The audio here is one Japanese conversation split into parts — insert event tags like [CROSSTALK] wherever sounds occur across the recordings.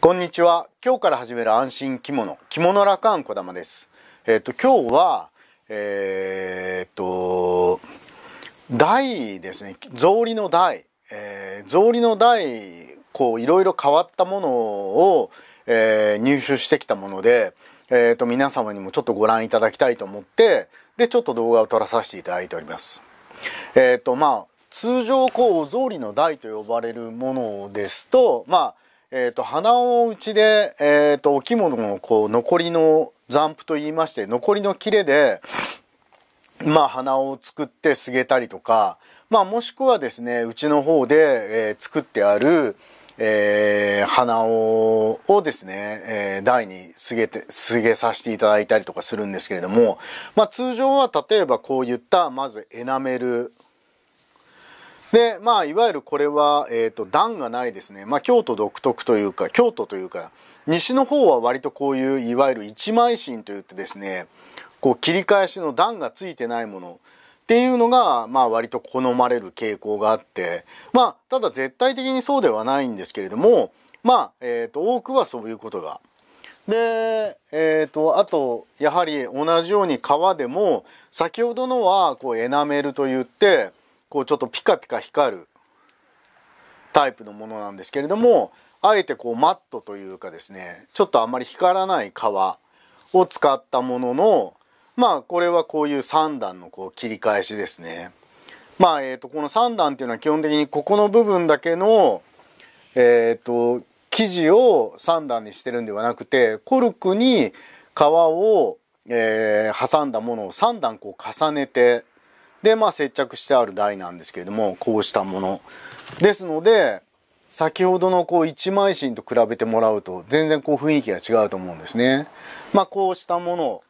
こんにちは。今日から始める安心着物、着物ラカ小玉です。えっ、ー、と、今日は、えー、っと、台ですね。草履の台。えー、草履の台、こう、いろいろ変わったものを、えー、入手してきたもので、えっ、ー、と、皆様にもちょっとご覧いただきたいと思って、で、ちょっと動画を撮らさせていただいております。えっ、ー、と、まあ、通常、こう、草履の台と呼ばれるものですと、まあ、えーと、鼻をうちで、えーと、とお着物のこう残りの残布といいまして残りの切れで、まあ、鼻を作ってすげたりとか、まあ、もしくはですねうちの方で、えー、作ってある、えー、鼻ををですね、えー、台にすげてすげさせていただいたりとかするんですけれども、まあ、通常は例えばこういったまずエナメルでまあいわゆるこれは、えーと、段がないですね、まあ、京都独特というか京都というか西の方は割とこういういわゆる一枚芯といってですねこう切り返しの段がついてないものっていうのが、まあ、割と好まれる傾向があってまあただ絶対的にそうではないんですけれどもまあ、えーと、多くはそういうことが。で、えーと、あとやはり同じように革でも先ほどのはこうエナメルといってこうちょっとピカピカ光るタイプのものなんですけれどもあえてこうマットというかですねちょっとあんまり光らない革を使ったもののまあこれはこういう3段のこう切り返しですね。まあえとこの3段っていうのは基本的にここの部分だけの、えっと生地を3段にしてるんではなくてコルクに革を、え挟んだものを3段こう重ねてでまあ接着してある台なんですけれどもこうしたものですので先ほどのこう一枚芯と比べてもらうと全然こう雰囲気が違うと思うんですね。まあ、こうしたもの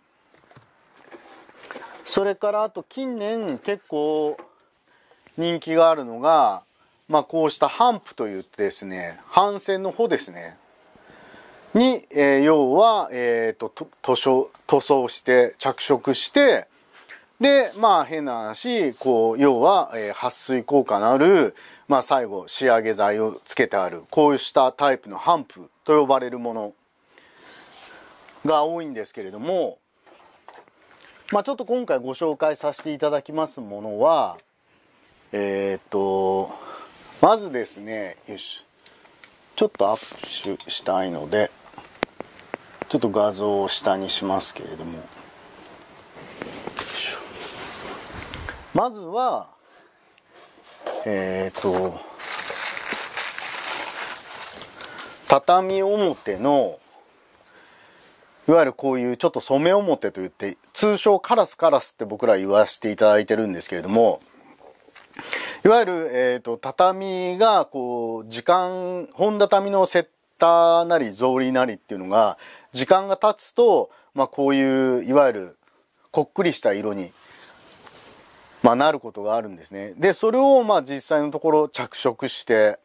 それからあと近年結構人気があるのが、まあ、こうしたハンプといってですね帆船の帆ですねに、えー、要は、えーと、と塗装して着色してで、まあ変な話、こう、要は、えー、撥水効果のある、まあ最後、仕上げ剤をつけてある、こうしたタイプのハンプと呼ばれるものが多いんですけれども、まあちょっと今回ご紹介させていただきますものは、えー、っと、まずですね、よし、ちょっとアップしたいので、ちょっと画像を下にしますけれども、まずは、えー、と、畳表の、いわゆるこういうちょっと染め表といって、通称カラスカラスって僕ら言わせていただいてるんですけれども、いわゆる、えーと、と畳がこう時間本畳のセッターなり草履なりっていうのが時間が経つと、まあ、こういういわゆるこっくりした色にまあ、なることがあるんですね。で、それをまあ実際のところ着色して、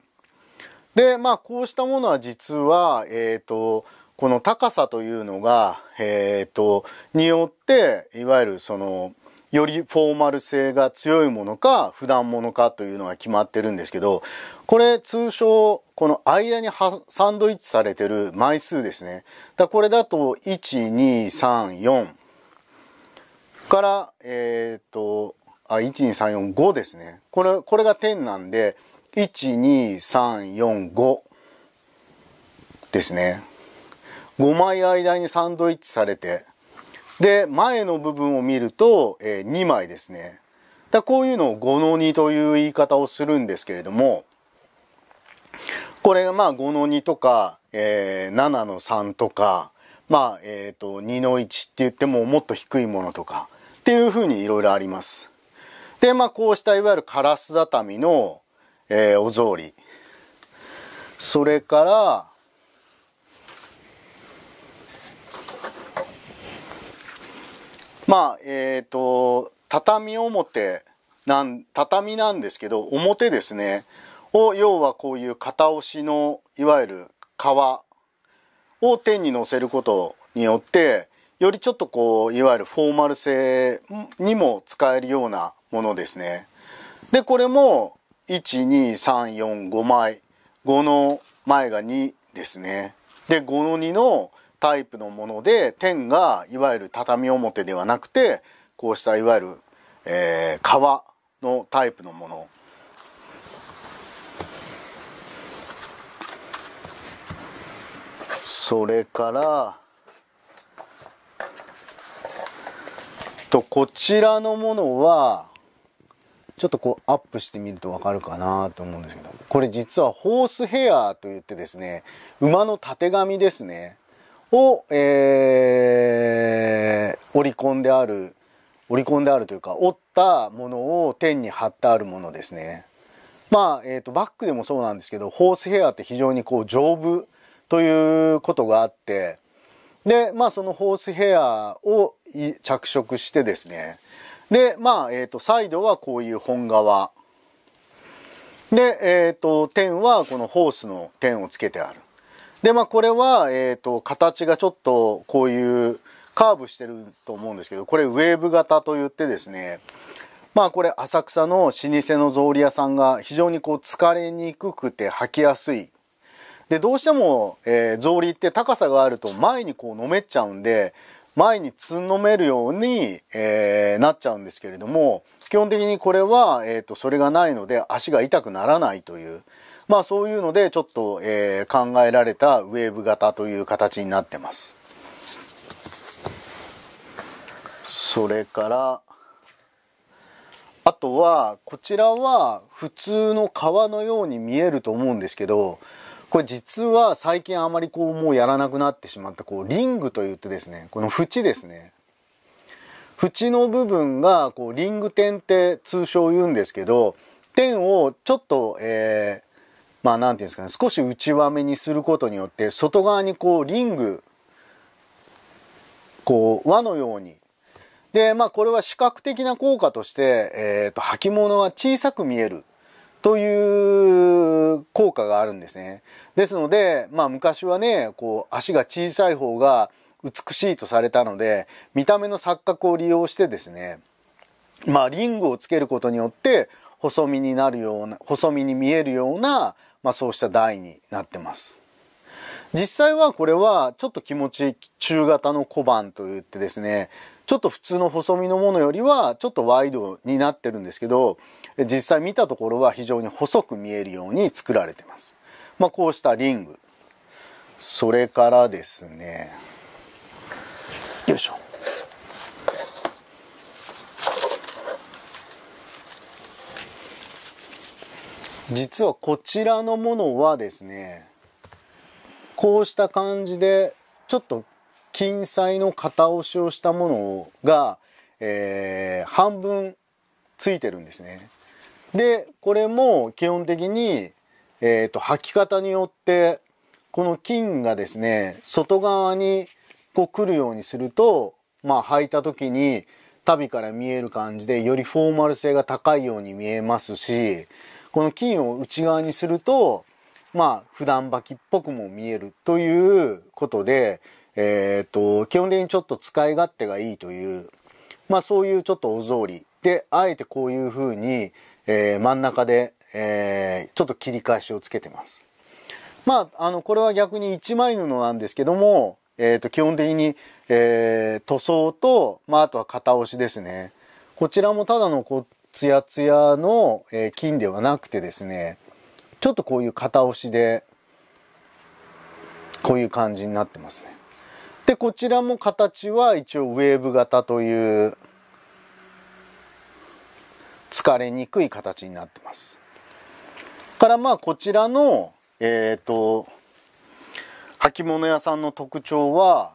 で、まあこうしたものは実は、えっ、ー、と、この高さというのが、えっ、ー、と、によって、いわゆるその、よりフォーマル性が強いものか、普段ものかというのが決まってるんですけど、これ通称、この間にはサンドイッチされてる枚数ですね。だこれだと、1、2、3、4から、えっ、ー、と、あ、12345ですね。これ、これが点なんで、12345ですね。5枚間にサンドイッチされて、で、前の部分を見ると、えー、2枚ですね。だこういうのを5の2という言い方をするんですけれども、これがまあ5の2とか、えー、7の3とか、まあ、えっ、ー、と、2の1って言ってももっと低いものとか、っていうふうにいろいろあります。で、まあ、こうしたいわゆるカラス畳の、えー、お草履。それから、まあ、えっ、ー、と、畳表なん、畳なんですけど、表ですね。を、要はこういう片押しの、いわゆる革を天に乗せることによって、よりちょっとこういわゆるフォーマル性にも使えるようなものですね。でこれも12345枚5の前が2ですね。で5の2のタイプのもので点がいわゆる畳表ではなくてこうしたいわゆる、えー、革のタイプのもの。それからとこちらのものはちょっとこうアップしてみると分かるかなと思うんですけどこれ実はホースヘアといってですね馬のたてがみですねを、えー、織り込んである織り込んであるというか折ったものを天に貼ってあるものですね。まあえーと、とバックでもそうなんですけどホースヘアって非常にこう丈夫ということがあってで、まあそのホースヘアを着色してですね。で、まあ、えっ、ー、と、サイドはこういう本革。で、えっ、ー、と、点はこのホースの点をつけてある。で、まあこれは、えっ、ー、と、形がちょっとこういうカーブしてると思うんですけど、これウェーブ型といってですね、まあこれ浅草の老舗の草履屋さんが非常にこう疲れにくくて履きやすいでどうしても、えー、草履って高さがあると前にこうのめっちゃうんで前につんのめるように、えー、なっちゃうんですけれども基本的にこれは、えーと、それがないので足が痛くならないというまあそういうのでちょっと、えー、考えられたウェーブ型という形になってます。それからあとはこちらは普通の革のように見えると思うんですけどこれ実は最近あまりこうもうやらなくなってしまったこうリングといってですねこの縁ですね縁の部分がこうリング点って通称言うんですけど点をちょっと、えー、まあ何て言うんですかね少し内輪めにすることによって外側にこうリングこう輪のようにでまあこれは視覚的な効果として、えーと、と履物は小さく見えるという効果があるんですね。ですので、まあ、昔はねこう足が小さい方が美しいとされたので見た目の錯覚を利用してですね、まあ、リングをつけることによって細身になるような細身に見えるような、まあ、そうした台になってます。実際はこれはちょっと気持ち中型の小判といってですねちょっと普通の細身のものよりはちょっとワイドになってるんですけど実際見たところは非常に細く見えるように作られてます。まあ、こうしたリングそれからですねよいしょ実はこちらのものはですねこうした感じでちょっと金彩の型押しをしたものが、えー、半分ついてるんですね。でこれも基本的に、えーと、履き方によってこの金がですね外側にこう来るようにすると、まあ、履いた時に足袋から見える感じでよりフォーマル性が高いように見えますしこの金を内側にするとまあ普段履きっぽくも見えるということでえっ、ー、と、基本的にちょっと使い勝手がいいという、まあそういうちょっとお草履。で、あえてこういうふうに、えー、真ん中で、えー、ちょっと切り返しをつけてます。まあ、あの、これは逆に一枚布なんですけども、えっ、ー、と、基本的に、えー、塗装と、まあ、あとは型押しですね。こちらもただのこう、ツヤツヤの、えー、金ではなくてですね、ちょっとこういう型押しで、こういう感じになってますね。でこちらも形は一応ウェーブ型という疲れにくい形になってます。からまあこちらのえっ、ー、と履物屋さんの特徴は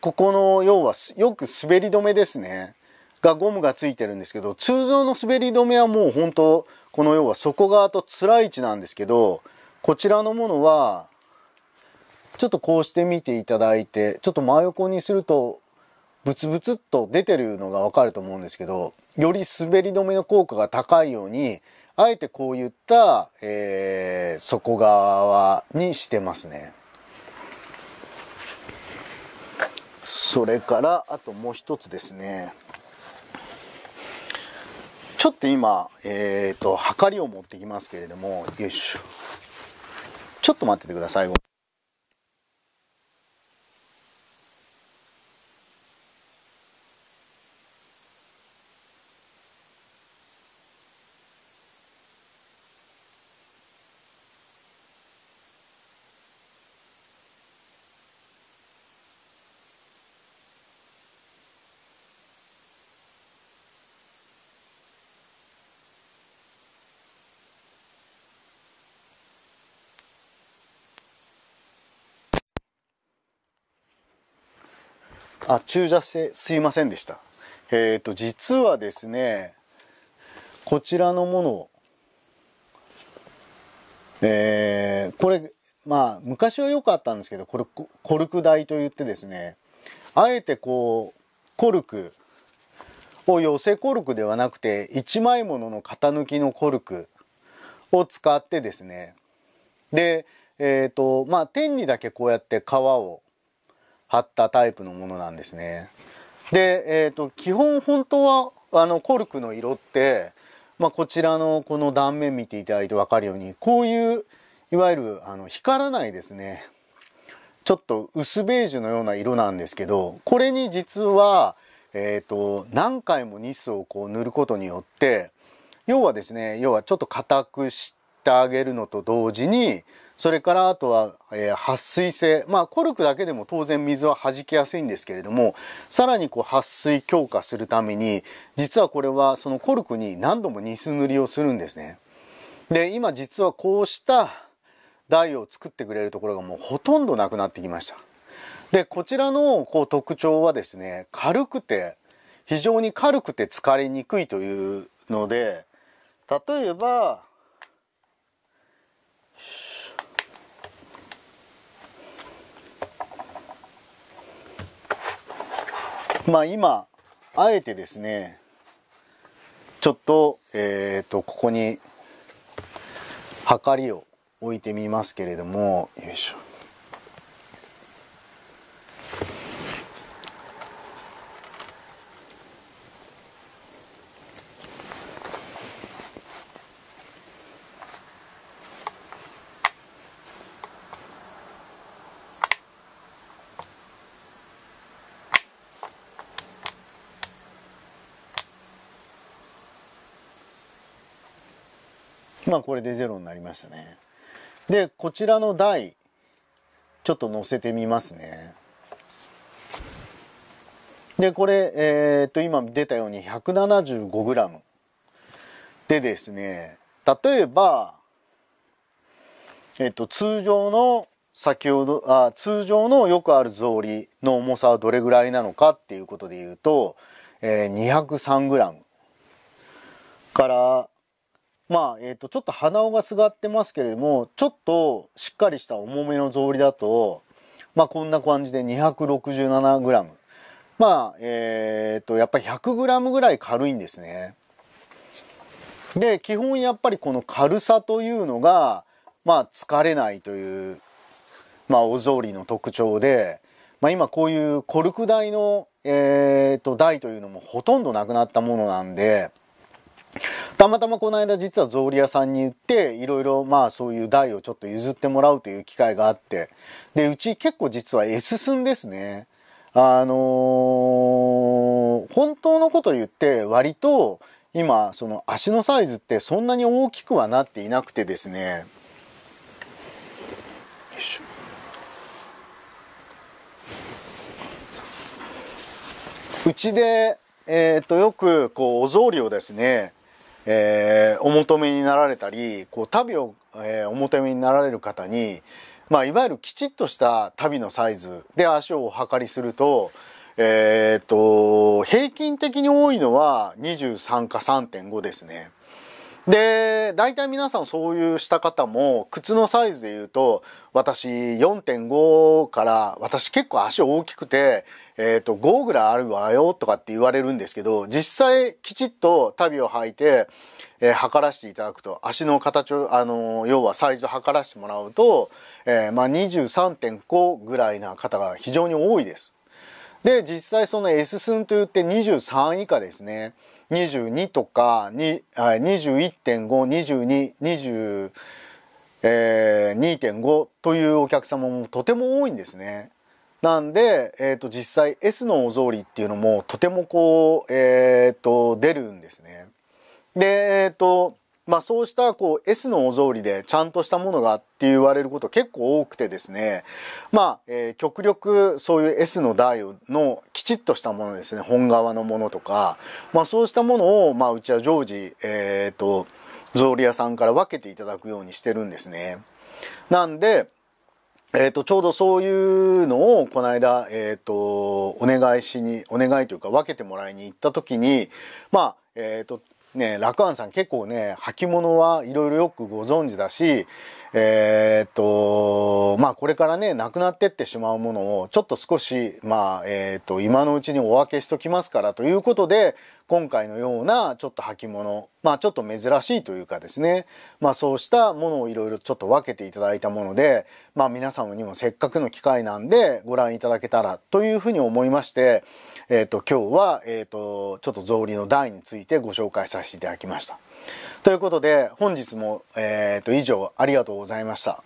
ここの要はよく滑り止めですねがゴムがついてるんですけど通常の滑り止めはもう本当この要は底側とつらい位置なんですけどこちらのものはちょっとこうしてみていただいてちょっと真横にするとブツブツっと出てるのがわかると思うんですけどより滑り止めの効果が高いようにあえてこういった、えー、底側にしてますねそれからあともう一つですねちょっと今えっ、ー、とはかりを持ってきますけれどもよいしょちょっと待っててくださいあ中車性すいませんでしたえっ、ー、と実はですねこちらのものをえー、これまあ昔は良かったんですけどこれコルク台といってですねあえてこうコルクを寄せコルクではなくて一枚ものの型抜きのコルクを使ってですねでえーとまあ、天にだけこうやって皮を貼ったタイプのものなんですね。で、えーと、基本本当はあのコルクの色って、まあ、こちらのこの断面見ていただいて分かるようにこういういわゆるあの光らないですねちょっと薄ベージュのような色なんですけどこれに実は、えーと何回もニスをこう塗ることによって要はですね要はちょっと硬くしてあげるのと同時にそれからあとは、えー、撥水性まあコルクだけでも当然水は弾きやすいんですけれどもさらにこう撥水強化するために実はこれはそのコルクに何度もニス塗りをするんですね。で今実はこうした台を作ってくれるところがもうほとんどなくなってきました。でこちらのこう特徴はですね軽くて非常に軽くて疲れにくいというので例えば [LAUGHS] まあ今あえてですねちょっとえっ、ー、とここにはかりを置いてみますけれどもよいしょまあこれでロになりましたねでこちらの台ちょっと載せてみますねでこれえー、っと今出たように 175g でですね例えばえっと通常の先ほどあ通常のよくある草履の重さはどれぐらいなのかっていうことで言うと、えー、203g から、まあ、えっ、ー、と、ちょっと鼻緒がすがってますけれども、ちょっとしっかりした重めの草履だと、まあ、こんな感じで 267g。まあ、えっ、ー、と、やっぱり 100g ぐらい軽いんですね。で、基本やっぱりこの軽さというのが、まあ、疲れないという、まあ、お草履の特徴で、まあ、今こういうコルク台の、えっ、ー、と、台というのもほとんどなくなったものなんで、たまたまこの間実は草履屋さんに行っていろいろまあそういう台をちょっと譲ってもらうという機会があってでうち結構実は S 寸ですねあのー、本当のこと言って割と今その足のサイズってそんなに大きくはなっていなくてですねうちで、えー、とよくこうお草履をですねえー、お求めになられたりこう旅を、えー、お求めになられる方に、まあ、いわゆるきちっとした旅のサイズで足をお測りすると,、えーと平均的に多いのは23か3.5ですね。で、大体皆さんそういうした方も、靴のサイズで言うと、私4.5から、私結構足大きくて、えっ、ー、と、5ぐらいあるわよとかって言われるんですけど、実際きちっと足袋を履いて、えー、測らせていただくと、足の形を、あのー、要はサイズを測らせてもらうと、えー、まあ23.5ぐらいな方が非常に多いです。で、実際その S 寸といって23以下ですね。22とか21.52222.5、えー、というお客様もとても多いんですね。なんで、えーと、実際 S のお草履っていうのもとてもこう、えーと、出るんですね。で、えーとまあそうしたこう S のお草履でちゃんとしたものがって言われること結構多くてですね、まあ、えー、極力そういう S の台のきちっとしたものですね、本革のものとか、まあそうしたものを、まあうちは常時、えっ、ー、と、草履屋さんから分けていただくようにしてるんですね。なんで、えっ、ー、と、ちょうどそういうのを、この間、えっ、ー、と、お願いしに、お願いというか分けてもらいに行った時に、まあ、えっ、ー、と、ね、楽安さん結構ね、履物はいろいろよくご存知だし、えー、っと、まあこれからね、なくなってってしまうものを、ちょっと少し、まあ、えー、っと、今のうちにお分けしときますからということで、今回のようなちょっと履物、まあちょっと珍しいというかですね、まあそうしたものをいろいろちょっと分けていただいたもので、まあ皆様にもせっかくの機会なんでご覧いただけたらというふうに思いまして、えっ、ー、と、今日は、えっ、ー、と、ちょっと草履の台についてご紹介させていただきました。ということで、本日も、えっ、ー、と、以上ありがとうございました。